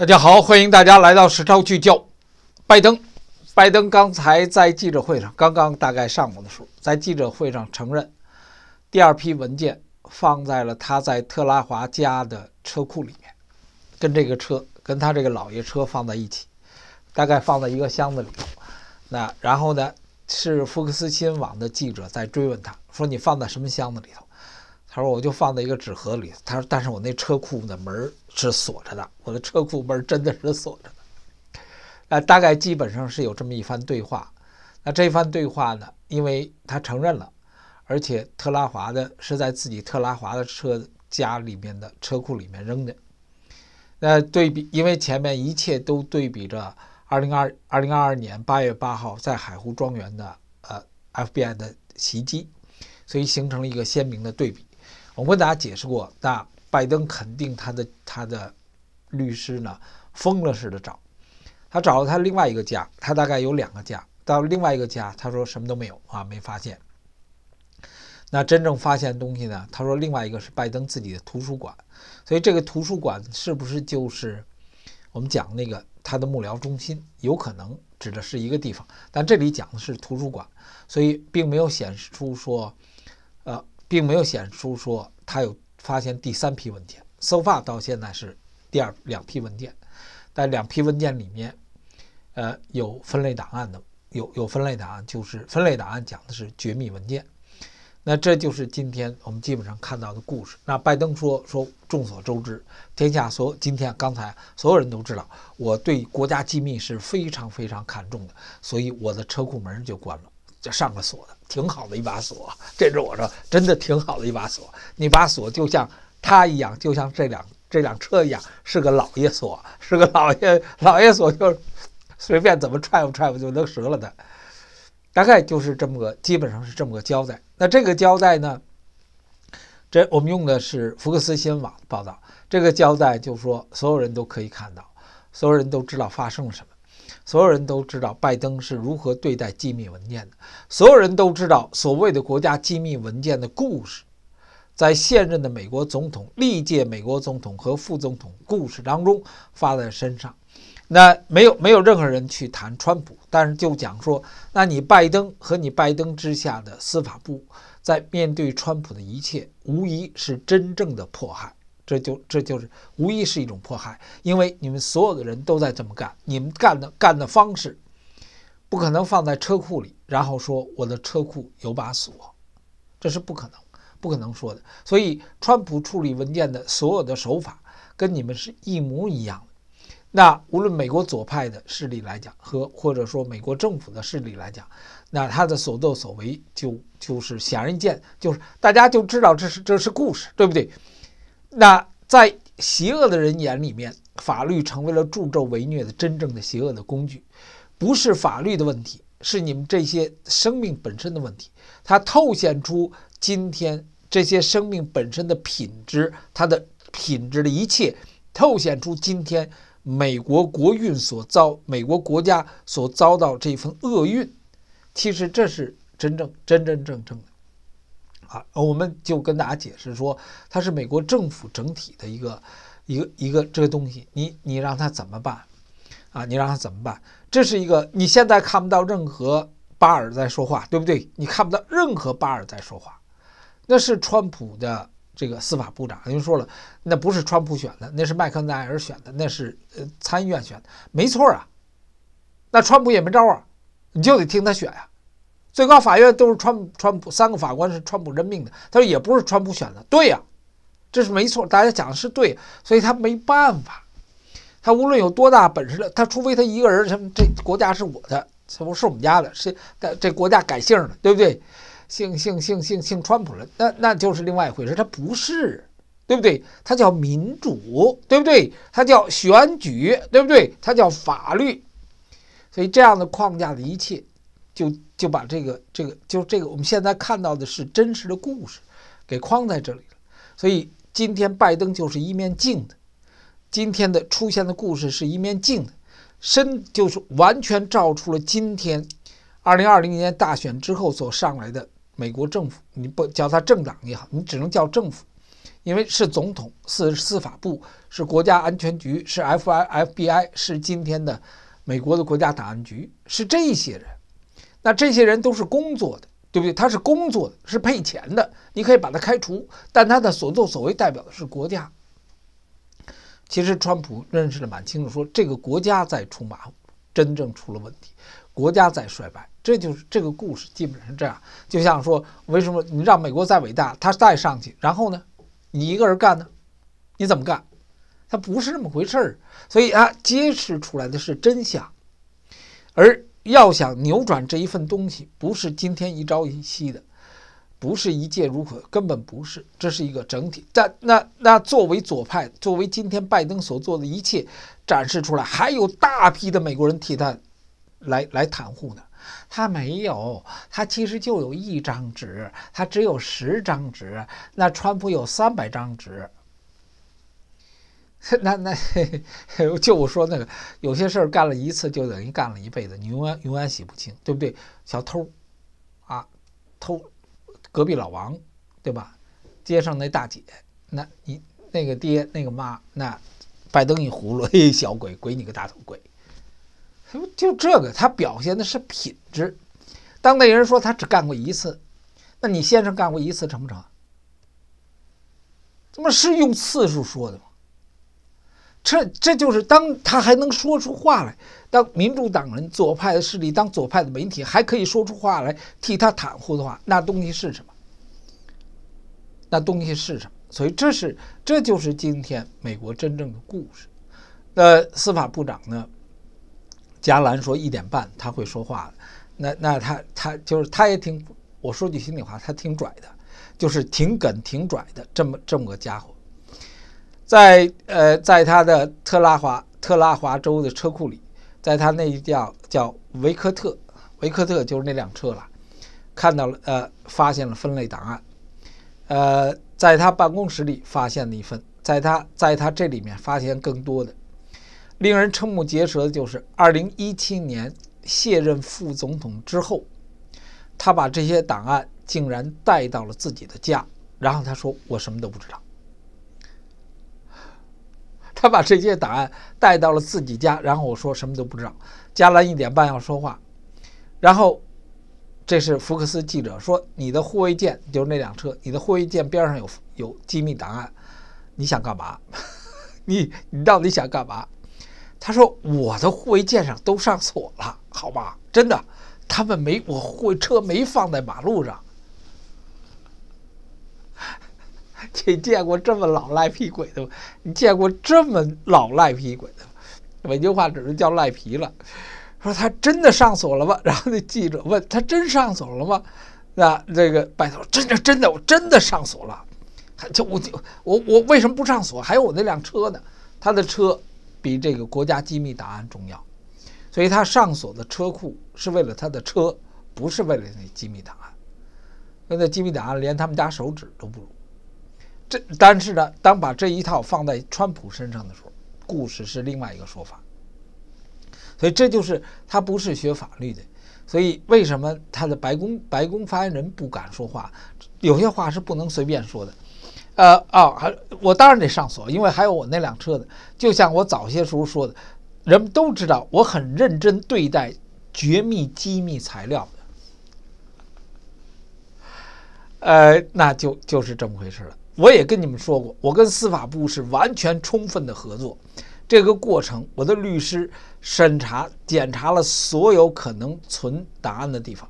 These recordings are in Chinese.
大家好，欢迎大家来到实招聚焦。拜登，拜登刚才在记者会上，刚刚大概上午的时候，在记者会上承认，第二批文件放在了他在特拉华家的车库里面，跟这个车，跟他这个老爷车放在一起，大概放在一个箱子里头。那然后呢，是福克斯新闻网的记者在追问他，说你放在什么箱子里头？他说：“我就放在一个纸盒里。”他说：“但是我那车库的门是锁着的，我的车库门真的是锁着的。”那大概基本上是有这么一番对话。那这番对话呢，因为他承认了，而且特拉华的是在自己特拉华的车家里面的车库里面扔的。那对比，因为前面一切都对比着2022022年8月8号在海湖庄园的呃 FBI 的袭击，所以形成了一个鲜明的对比。我们跟大家解释过，那拜登肯定他的他的律师呢疯了似的找，他找了他另外一个家，他大概有两个家，到另外一个家，他说什么都没有啊，没发现。那真正发现东西呢？他说另外一个是拜登自己的图书馆，所以这个图书馆是不是就是我们讲那个他的幕僚中心？有可能指的是一个地方，但这里讲的是图书馆，所以并没有显示出说，呃。并没有显示出说他有发现第三批文件，so far 到现在是第二两批文件，但两批文件里面，呃，有分类档案的，有有分类档案，就是分类档案讲的是绝密文件，那这就是今天我们基本上看到的故事。那拜登说说众所周知，天下所今天刚才所有人都知道，我对国家机密是非常非常看重的，所以我的车库门就关了。就上了锁的，挺好的一把锁。这是我说，真的挺好的一把锁。你把锁就像它一样，就像这辆这辆车一样，是个老爷锁，是个老爷老爷锁，就随便怎么踹吧踹吧就能折了的。大概就是这么个，基本上是这么个交代。那这个交代呢？这我们用的是福克斯新闻网报道，这个交代就是说，所有人都可以看到，所有人都知道发生了什么。所有人都知道拜登是如何对待机密文件的，所有人都知道所谓的国家机密文件的故事，在现任的美国总统、历届美国总统和副总统故事当中发在身上。那没有没有任何人去谈川普，但是就讲说，那你拜登和你拜登之下的司法部在面对川普的一切，无疑是真正的迫害。这就这就是无疑是一种迫害，因为你们所有的人都在这么干，你们干的干的方式不可能放在车库里，然后说我的车库有把锁，这是不可能，不可能说的。所以，川普处理文件的所有的手法跟你们是一模一样的。那无论美国左派的势力来讲，和或者说美国政府的势力来讲，那他的所作所为就就是显而易见，就是大家就知道这是这是故事，对不对？那在邪恶的人眼里面，法律成为了助纣为虐的真正的邪恶的工具，不是法律的问题，是你们这些生命本身的问题。它透现出今天这些生命本身的品质，它的品质的一切，透现出今天美国国运所遭，美国国家所遭到这份厄运。其实这是真正真真正正的。啊，我们就跟大家解释说，他是美国政府整体的一个一个一个这个东西，你你让他怎么办啊？你让他怎么办？这是一个你现在看不到任何巴尔在说话，对不对？你看不到任何巴尔在说话，那是川普的这个司法部长，人家说了，那不是川普选的，那是麦克奈尔选的，那是呃参议院选的，没错啊。那川普也没招啊，你就得听他选呀。最高法院都是川川普三个法官是川普任命的，他说也不是川普选的，对呀，这是没错，大家讲的是对，所以他没办法，他无论有多大本事了，他除非他一个人，什么这国家是我的，什么是我们家的，是改这国家改姓了，对不对？姓姓姓姓姓川普了，那那就是另外一回事，他不是，对不对？他叫民主，对不对？他叫选举，对不对？他叫法律，所以这样的框架的一切就。就把这个这个就这个我们现在看到的是真实的故事，给框在这里了。所以今天拜登就是一面镜子，今天的出现的故事是一面镜子，深就是完全照出了今天，二零二零年大选之后所上来的美国政府，你不叫它政党也好，你只能叫政府，因为是总统，是司法部，是国家安全局，是 F I F B I，是今天的美国的国家档案局，是这些人。那这些人都是工作的，对不对？他是工作的，是配钱的，你可以把他开除，但他的所作所为代表的是国家。其实川普认识的蛮清楚，说这个国家在出马，真正出了问题，国家在衰败，这就是这个故事基本上这样。就像说为什么你让美国再伟大，他再上去，然后呢，你一个人干呢，你怎么干？他不是那么回事儿，所以啊，揭示出来的是真相，而。要想扭转这一份东西，不是今天一朝一夕的，不是一借如何，根本不是，这是一个整体。但那那作为左派，作为今天拜登所做的一切展示出来，还有大批的美国人替他来来袒护呢。他没有，他其实就有一张纸，他只有十张纸，那川普有三百张纸。那那，就我说那个，有些事儿干了一次就等于干了一辈子，你永远永远洗不清，对不对？小偷，啊，偷隔壁老王，对吧？街上那大姐，那你那个爹那个妈，那拜登一葫芦，嘿，小鬼鬼你个大头鬼，就这个他表现的是品质。当那人说他只干过一次，那你先生干过一次成不成？怎么是用次数说的吗？这这就是当他还能说出话来，当民主党人、左派的势力、当左派的媒体还可以说出话来替他袒护的话，那东西是什么？那东西是什么？所以这是这就是今天美国真正的故事。那司法部长呢？加兰说一点半他会说话，那那他他就是他也挺我说句心里话，他挺拽的，就是挺梗挺拽的这么这么个家伙。在呃，在他的特拉华特拉华州的车库里，在他那辆叫维克特维克特就是那辆车了，看到了呃，发现了分类档案，呃，在他办公室里发现了一份，在他在他这里面发现更多的，令人瞠目结舌的就是，二零一七年卸任副总统之后，他把这些档案竟然带到了自己的家，然后他说我什么都不知道。他把这些档案带到了自己家，然后我说什么都不知道。加兰一点半要说话，然后这是福克斯记者说：“你的护卫舰就是那辆车，你的护卫舰边上有有机密档案，你想干嘛？你你到底想干嘛？”他说：“我的护卫舰上都上锁了，好吧？真的，他们没我护卫车没放在马路上。”你 见过这么老赖皮鬼的吗？你见过这么老赖皮鬼的吗？每句话只能叫赖皮了。说他真的上锁了吗？然后那记者问他真上锁了吗？那这个拜托，真的真的我真的上锁了。还就我就我我为什么不上锁？还有我那辆车呢？他的车比这个国家机密档案重要，所以他上锁的车库是为了他的车，不是为了那机密档案。那那机密档案连他们家手指都不如。这但是呢，当把这一套放在川普身上的时候，故事是另外一个说法。所以这就是他不是学法律的，所以为什么他的白宫白宫发言人不敢说话？有些话是不能随便说的。呃，哦，我当然得上锁，因为还有我那辆车的。就像我早些时候说的，人们都知道我很认真对待绝密机密材料的。呃，那就就是这么回事了。我也跟你们说过，我跟司法部是完全充分的合作。这个过程，我的律师审查检查了所有可能存档案的地方。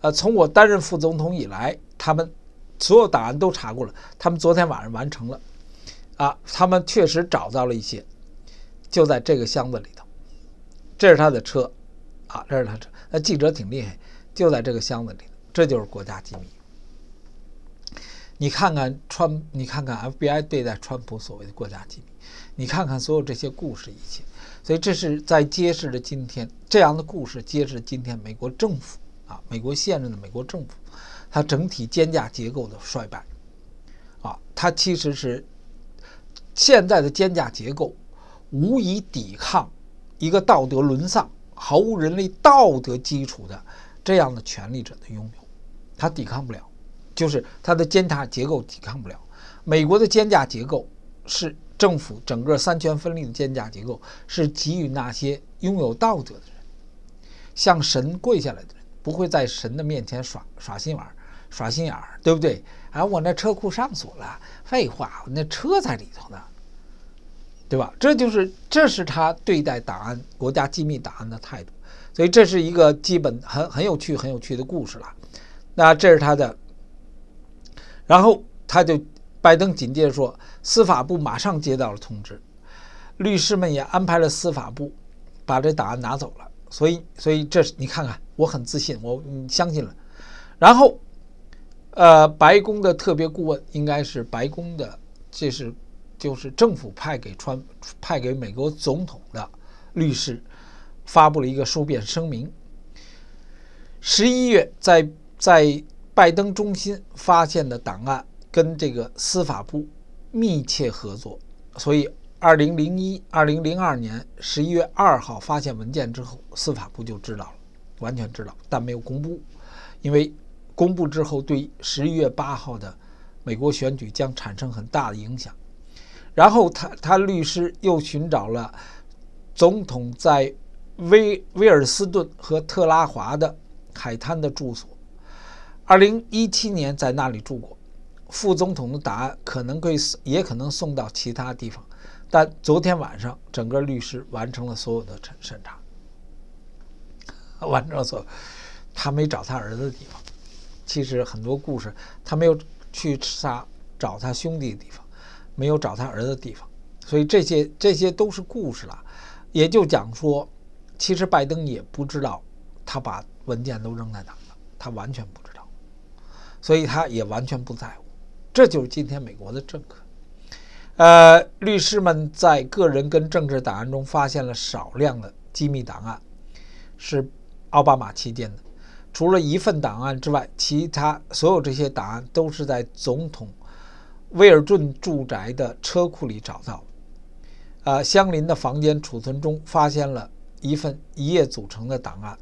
呃，从我担任副总统以来，他们所有档案都查过了。他们昨天晚上完成了。啊，他们确实找到了一些，就在这个箱子里头。这是他的车，啊，这是他车。那记者挺厉害，就在这个箱子里，这就是国家机密。你看看川，你看看 FBI 对待川普所谓的国家机密，你看看所有这些故事一切，所以这是在揭示着今天这样的故事，揭示今天美国政府啊，美国现任的美国政府，它整体肩架结构的衰败，啊，它其实是现在的肩架结构无以抵抗一个道德沦丧、毫无人类道德基础的这样的权力者的拥有，它抵抗不了。就是它的肩胛结构抵抗不了。美国的肩胛结构是政府整个三权分立的肩胛结构，是给予那些拥有道德的人，向神跪下来的人，不会在神的面前耍耍心玩儿、耍心眼儿，对不对？哎，我那车库上锁了，废话，我那车在里头呢，对吧？这就是这是他对待档案、国家机密档案的态度。所以这是一个基本很很有趣、很有趣的故事了。那这是他的。然后他就，拜登紧接着说，司法部马上接到了通知，律师们也安排了司法部，把这档案拿走了。所以，所以这是你看看，我很自信，我相信了。然后，呃，白宫的特别顾问应该是白宫的，这是就是政府派给川派给美国总统的律师，发布了一个书面声明。十一月在在。拜登中心发现的档案跟这个司法部密切合作，所以二零零一、二零零二年十一月二号发现文件之后，司法部就知道了，完全知道，但没有公布，因为公布之后对十一月八号的美国选举将产生很大的影响。然后他他律师又寻找了总统在威威尔斯顿和特拉华的海滩的住所。二零一七年在那里住过，副总统的档案可能会也可能送到其他地方。但昨天晚上，整个律师完成了所有的审审查，完成了所有。他没找他儿子的地方，其实很多故事，他没有去查找他兄弟的地方，没有找他儿子的地方。所以这些这些都是故事了，也就讲说，其实拜登也不知道他把文件都扔在哪了，他完全不。所以他也完全不在乎，这就是今天美国的政客。呃，律师们在个人跟政治档案中发现了少量的机密档案，是奥巴马期间的。除了一份档案之外，其他所有这些档案都是在总统威尔顿住宅的车库里找到呃，相邻的房间储存中发现了一份一页组成的档案，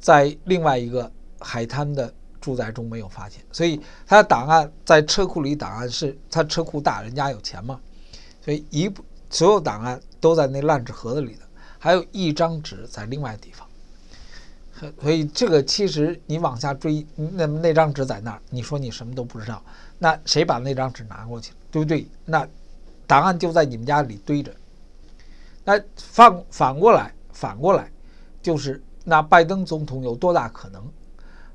在另外一个海滩的。住宅中没有发现，所以他的档案在车库里。档案是他车库大，人家有钱嘛，所以一所有档案都在那烂纸盒子里的，还有一张纸在另外地方。所以这个其实你往下追，那那张纸在那儿，你说你什么都不知道，那谁把那张纸拿过去了，对不对？那档案就在你们家里堆着。那反反过来，反过来就是那拜登总统有多大可能？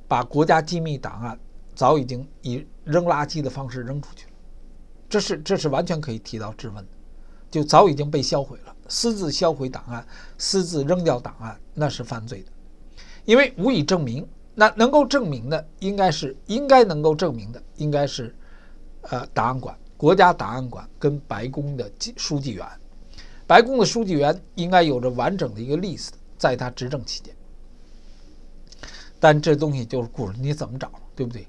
把国家机密档案早已经以扔垃圾的方式扔出去了，这是这是完全可以提到质问的，就早已经被销毁了。私自销毁档案、私自扔掉档案，那是犯罪的，因为无以证明。那能够证明的，应该是应该能够证明的，应该是呃档案馆、国家档案馆跟白宫的书记员，白宫的书记员应该有着完整的一个历史，在他执政期间。但这东西就是故事，你怎么找，对不对？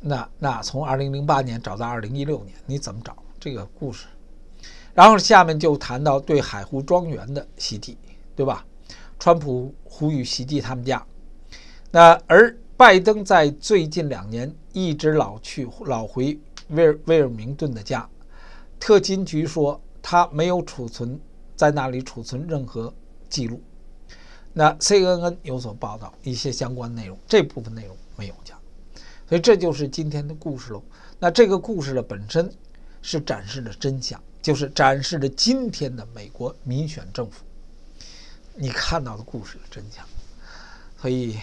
那那从二零零八年找到二零一六年，你怎么找这个故事？然后下面就谈到对海湖庄园的袭击，对吧？川普呼吁袭击他们家。那而拜登在最近两年一直老去老回威尔威尔明顿的家。特金局说他没有储存在那里储存任何记录。那 CNN 有所报道一些相关内容，这部分内容没有讲，所以这就是今天的故事喽。那这个故事的本身是展示的真相，就是展示的今天的美国民选政府，你看到的故事的真相。所以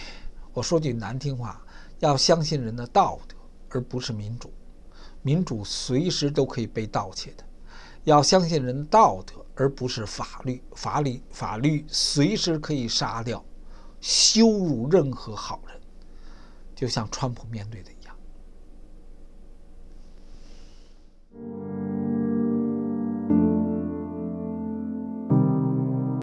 我说句难听话，要相信人的道德，而不是民主，民主随时都可以被盗窃的。要相信人道德，而不是法律。法律，法律随时可以杀掉、羞辱任何好人，就像川普面对的。